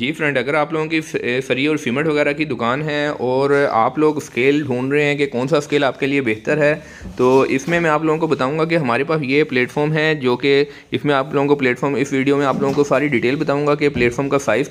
जी friend अगर आप लोगों की सरी और सीमेंट वगैरह की दुकान है और आप लोग स्केल ढूंढ रहे हैं कि कौन सा स्केल आपके लिए बेहतर है तो इसमें मैं आप लोगों को बताऊंगा कि हमारे पास ये प्लेटफॉर्म है जो कि इसमें आप लोगों को प्लेटफॉर्म इस वीडियो में आप लोगों को सारी डिटेल बताऊंगा कि प्लेटफॉर्म का साइज़